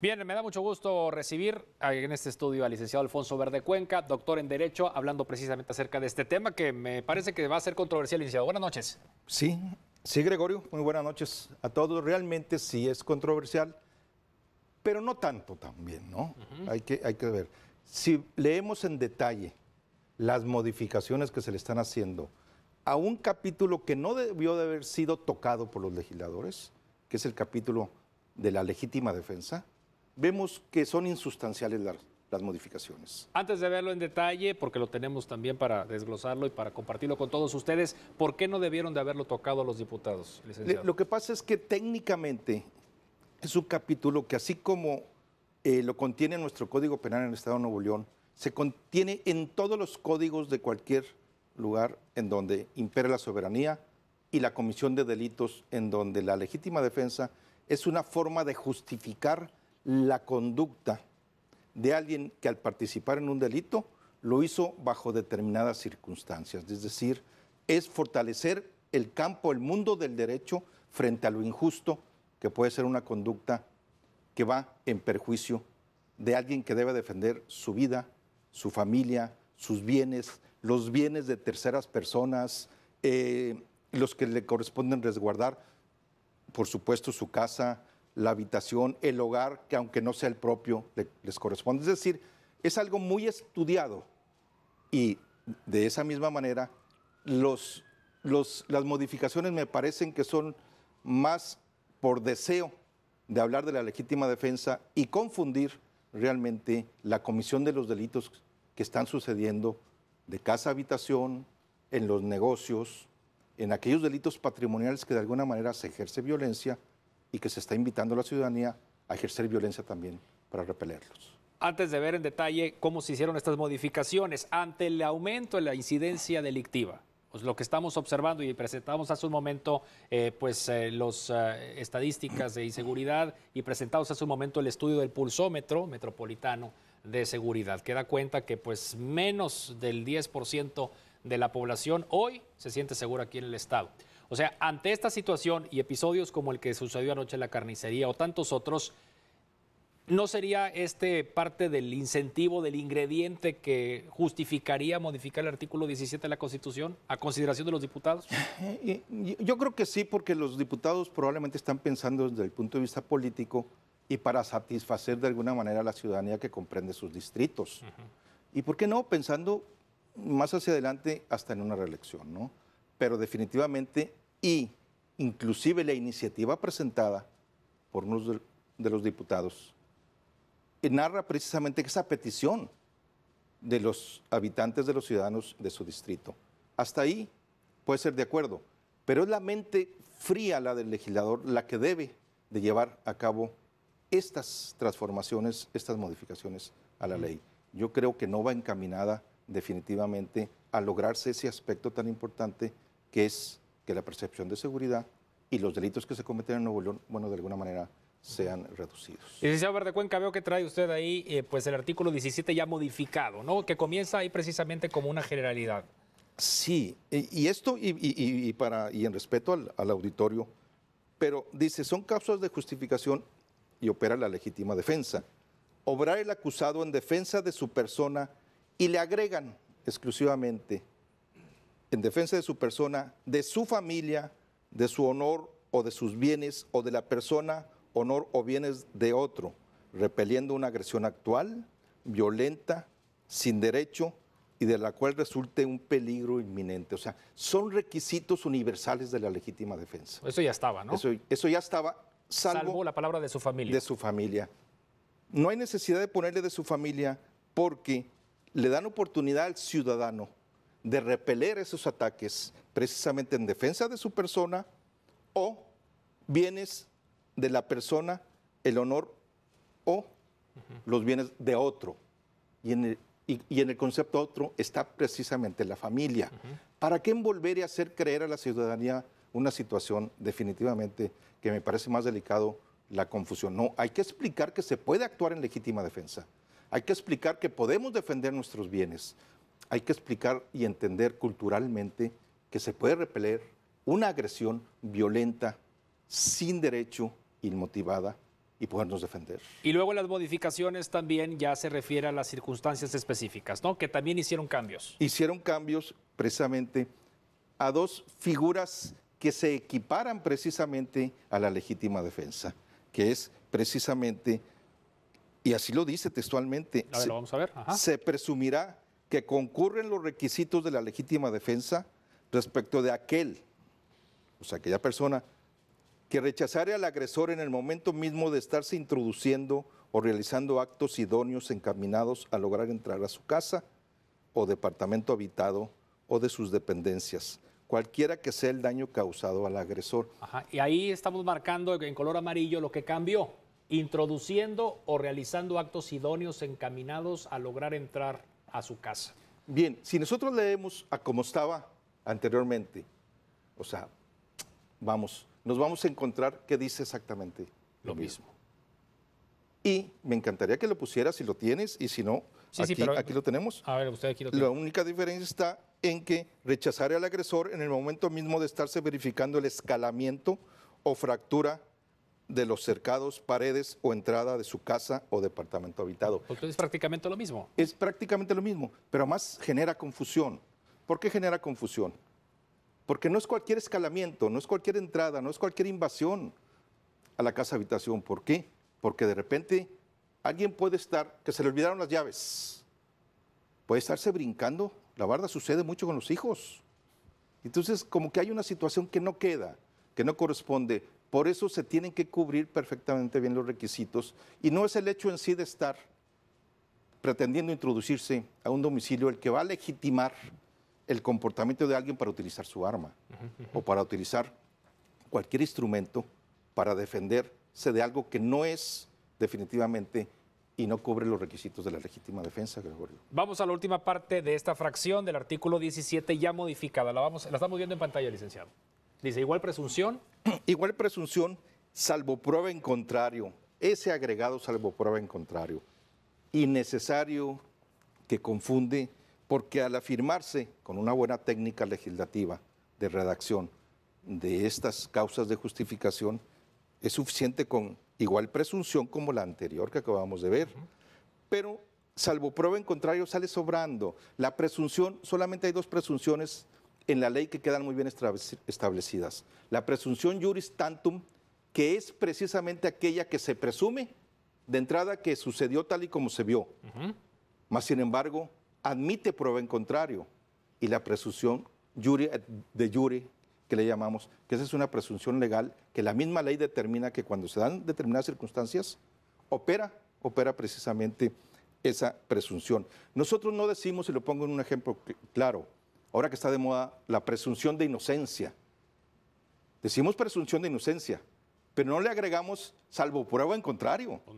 Bien, me da mucho gusto recibir en este estudio al licenciado Alfonso Verde Cuenca, doctor en Derecho, hablando precisamente acerca de este tema que me parece que va a ser controversial, licenciado. Buenas noches. Sí, sí, Gregorio, muy buenas noches a todos. Realmente sí es controversial, pero no tanto también, ¿no? hay, que, hay que ver. Si leemos en detalle las modificaciones que se le están haciendo a un capítulo que no debió de haber sido tocado por los legisladores, que es el capítulo de la legítima defensa, vemos que son insustanciales las, modificaciones. Antes de verlo en detalle, porque lo tenemos también para desglosarlo y para compartirlo con todos ustedes, ¿por qué no debieron de haberlo tocado los diputados? Licenciado? Lo que pasa es que técnicamente es un capítulo que así como eh, lo contiene nuestro Código Penal en el Estado de Nuevo León, se contiene en todos los códigos de cualquier lugar en donde impera la soberanía y la comisión de delitos, en donde la legítima defensa es una forma de justificar la conducta de alguien que al participar en un delito lo hizo bajo determinadas circunstancias. Es decir, es fortalecer el campo, el mundo del derecho frente a lo injusto que puede ser una conducta que va en perjuicio de alguien que debe defender su vida, su familia, sus bienes, los bienes de terceras personas, eh, los que le corresponden resguardar, por supuesto, su casa, la habitación, el hogar, que aunque no sea el propio, les corresponde. Es decir, es algo muy estudiado y de esa misma manera los, las modificaciones me parecen que son más por deseo de hablar de la legítima defensa y confundir realmente la comisión de los delitos que están sucediendo de casa habitación, en los negocios, en aquellos delitos patrimoniales que de alguna manera se ejerce violencia y que se está invitando a la ciudadanía a ejercer violencia también para repelerlos. Antes de ver en detalle cómo se hicieron estas modificaciones ante el aumento en la incidencia delictiva, pues lo que estamos observando y presentamos hace un momento, eh, pues eh, las eh, estadísticas de inseguridad y presentamos hace un momento el estudio del pulsómetro metropolitano de seguridad, que da cuenta que pues menos del 10% de la población hoy se siente segura aquí en el estado. O sea, ante esta situación y episodios como el que sucedió anoche en la carnicería o tantos otros, ¿no sería este parte del incentivo, del ingrediente que justificaría modificar el artículo 17 de la Constitución a consideración de los diputados? Eh, yo creo que sí, porque los diputados probablemente están pensando desde el punto de vista político y para satisfacer de alguna manera a la ciudadanía que comprende sus distritos. Y por qué no, pensando más hacia adelante hasta en una reelección, ¿no? Pero definitivamente y inclusive la iniciativa presentada por uno de los diputados eh, narra precisamente esa petición de los habitantes de los ciudadanos de su distrito. Hasta ahí puede ser de acuerdo, pero es la mente fría la del legislador la que debe de llevar a cabo estas transformaciones, estas modificaciones a la ley. Yo creo que no va encaminada definitivamente a lograrse ese aspecto tan importante que es que la percepción de seguridad y los delitos que se cometen en Nuevo León, bueno, de alguna manera sean reducidos. Y, Licenciado Verde Cuenca, veo que trae usted ahí eh, pues el artículo 17 ya modificado, ¿no? Que comienza ahí precisamente como una generalidad. Sí, y, esto, y, para, y en respeto al, al auditorio, pero dice, son causas de justificación y opera la legítima defensa. Obrar el acusado en defensa de su persona y le agregan exclusivamente en defensa de su persona, de su familia, de su honor o de sus bienes o de la persona, honor o bienes de otro, repeliendo una agresión actual, violenta, sin derecho y de la cual resulte un peligro inminente. O sea, son requisitos universales de la legítima defensa. Eso ya estaba, ¿no? Eso, ya estaba, salvo, salvo la palabra de su familia. De su familia. No hay necesidad de ponerle de su familia porque le dan oportunidad al ciudadano de repeler esos ataques precisamente en defensa de su persona o bienes de la persona, el honor o los bienes de otro. Y en, el, concepto otro está precisamente la familia. ¿Para qué envolver y hacer creer a la ciudadanía una situación definitivamente que me parece más delicado la confusión? No, hay que explicar que se puede actuar en legítima defensa. Hay que explicar que podemos defender nuestros bienes hay que explicar y entender culturalmente que se puede repeler una agresión violenta, sin derecho, inmotivada y podernos defender. Y luego las modificaciones también ya se refiere a las circunstancias específicas, ¿no? Que también hicieron cambios. Hicieron cambios precisamente a dos figuras que se equiparan precisamente a la legítima defensa, que es precisamente, y así lo dice textualmente, se presumirá que concurren los requisitos de la legítima defensa respecto de aquel, o sea, aquella persona que rechazare al agresor en el momento mismo de estarse introduciendo o realizando actos idóneos encaminados a lograr entrar a su casa o departamento habitado o de sus dependencias, cualquiera que sea el daño causado al agresor. y ahí estamos marcando en color amarillo lo que cambió, introduciendo o realizando actos idóneos encaminados a lograr entrar a su casa. Bien, si nosotros leemos a como estaba anteriormente, o sea, vamos, nos vamos a encontrar que dice exactamente lo mismo. Y me encantaría que lo pusieras si lo tienes y si no, aquí, lo tenemos. A ver, aquí lo La única diferencia está en que rechazar al agresor en el momento mismo de estarse verificando el escalamiento o fractura de los cercados, paredes o entrada de su casa o departamento habitado. Entonces es prácticamente lo mismo. Es prácticamente lo mismo, pero más genera confusión. ¿Por qué genera confusión? Porque no es cualquier escalamiento, no es cualquier entrada, no es cualquier invasión a la casa habitación. ¿Por qué? Porque de repente alguien puede estar, que se le olvidaron las llaves, puede estarse brincando. La barda sucede mucho con los hijos. Entonces, como que hay una situación que no queda, que no corresponde por eso se tienen que cubrir perfectamente bien los requisitos y no es el hecho en sí de estar pretendiendo introducirse a un domicilio el que va a legitimar el comportamiento de alguien para utilizar su arma o para utilizar cualquier instrumento para defenderse de algo que no es definitivamente y no cubre los requisitos de la legítima defensa, Gregorio. Vamos a la última parte de esta fracción del artículo 17 ya modificada. La, vamos, la estamos viendo en pantalla, licenciado. Dice, igual presunción. Igual presunción, salvo prueba en contrario. Ese agregado salvo prueba en contrario. Innecesario que confunde, porque al afirmarse con una buena técnica legislativa de redacción de estas causas de justificación, es suficiente con igual presunción como la anterior que acabamos de ver. Pero salvo prueba en contrario sale sobrando. La presunción, solamente hay dos presunciones en la ley que quedan muy bien establecidas. La presunción juris tantum, que es precisamente aquella que se presume de entrada que sucedió tal y como se vio, más sin embargo admite prueba en contrario. Y la presunción eh, de jure que le llamamos, que esa es una presunción legal que la misma ley determina que cuando se dan determinadas circunstancias, opera, opera precisamente esa presunción. Nosotros no decimos, y lo pongo en un ejemplo claro, ahora que está de moda, la presunción de inocencia. Decimos presunción de inocencia, pero no le agregamos salvo prueba en contrario. Pues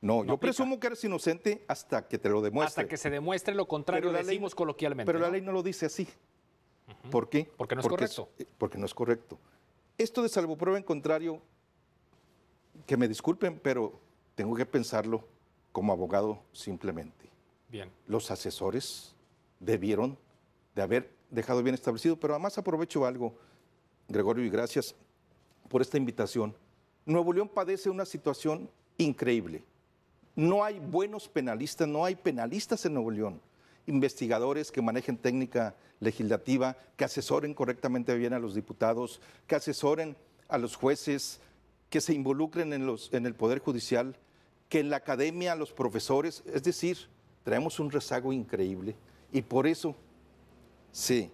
no. yo presumo que eres inocente hasta que te lo demuestre. Hasta que se demuestre lo contrario, pero decimos coloquialmente. Pero la ley no lo dice así. ¿Por qué? Porque no es correcto. Eh, porque no es correcto. Esto de salvo prueba en contrario, que me disculpen, pero tengo que pensarlo como abogado simplemente. Bien. Los asesores debieron de haber dejado bien establecido. Pero además aprovecho algo, Gregorio, y gracias por esta invitación. Nuevo León padece una situación increíble. No hay buenos penalistas, no hay penalistas en Nuevo León. Investigadores que manejen técnica legislativa, que asesoren correctamente bien a los diputados, que asesoren a los jueces, que se involucren en, el Poder Judicial, que en la academia, los profesores, es decir, traemos un rezago increíble. Y por eso Sí,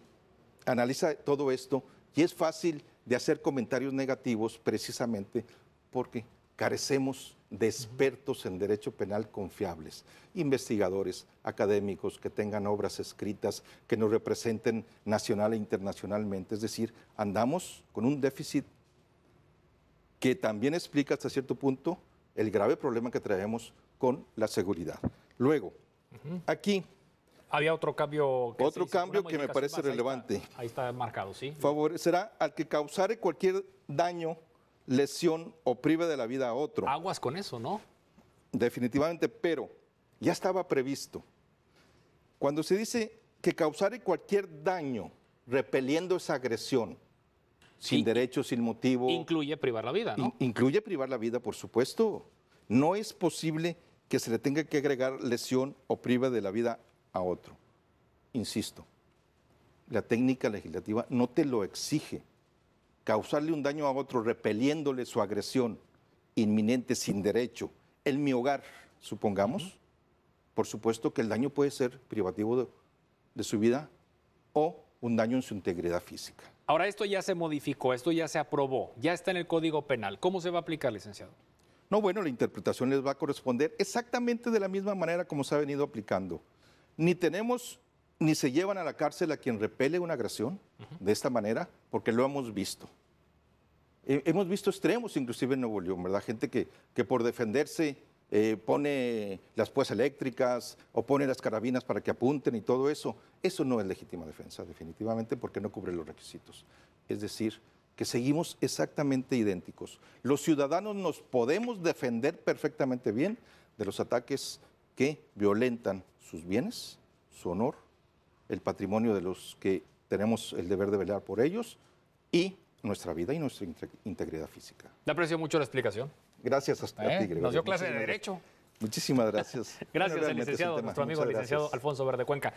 analiza todo esto y es fácil de hacer comentarios negativos precisamente porque carecemos de expertos en derecho penal confiables, investigadores, académicos que tengan obras escritas que nos representen nacional e internacionalmente. Es decir, andamos con un déficit que también explica hasta cierto punto el grave problema que traemos con la seguridad. Luego, aquí había otro cambio que Otro cambio que me parece relevante. Ahí está, marcado, ¿sí? Será al que causare cualquier daño, lesión o prive de la vida a otro. Aguas con eso, ¿no? Definitivamente, pero ya estaba previsto. Cuando se dice que causare cualquier daño repeliendo esa agresión, sin derecho, sin motivo. Incluye privar la vida, ¿no? Incluye privar la vida, por supuesto. No es posible que se le tenga que agregar lesión o priva de la vida a a otro. Insisto, la técnica legislativa no te lo exige. Causarle un daño a otro repeliéndole su agresión inminente sin derecho en mi hogar, supongamos, por supuesto que el daño puede ser privativo de, de su vida o un daño en su integridad física. Ahora esto ya se modificó, esto ya se aprobó, ya está en el Código Penal. ¿Cómo se va a aplicar, licenciado? No, bueno, la interpretación les va a corresponder exactamente de la misma manera como se ha venido aplicando ni tenemos ni se llevan a la cárcel a quien repele una agresión de esta manera, porque lo hemos visto. hemos visto extremos, inclusive en Nuevo León, ¿verdad? Gente que, que por defenderse eh, pone las puestas eléctricas o pone las carabinas para que apunten y todo eso. Eso no es legítima defensa, definitivamente, porque no cubre los requisitos. Es decir, que seguimos exactamente idénticos. Los ciudadanos nos podemos defender perfectamente bien de los ataques que violentan sus bienes, su honor, el patrimonio de los que tenemos el deber de velar por ellos y nuestra vida y nuestra integridad física. Le aprecio mucho la explicación. Gracias a, eh, Nos dio clase de Derecho. Muchísimas gracias. gracias, licenciado, nuestro amigo licenciado Alfonso Verde Cuenca.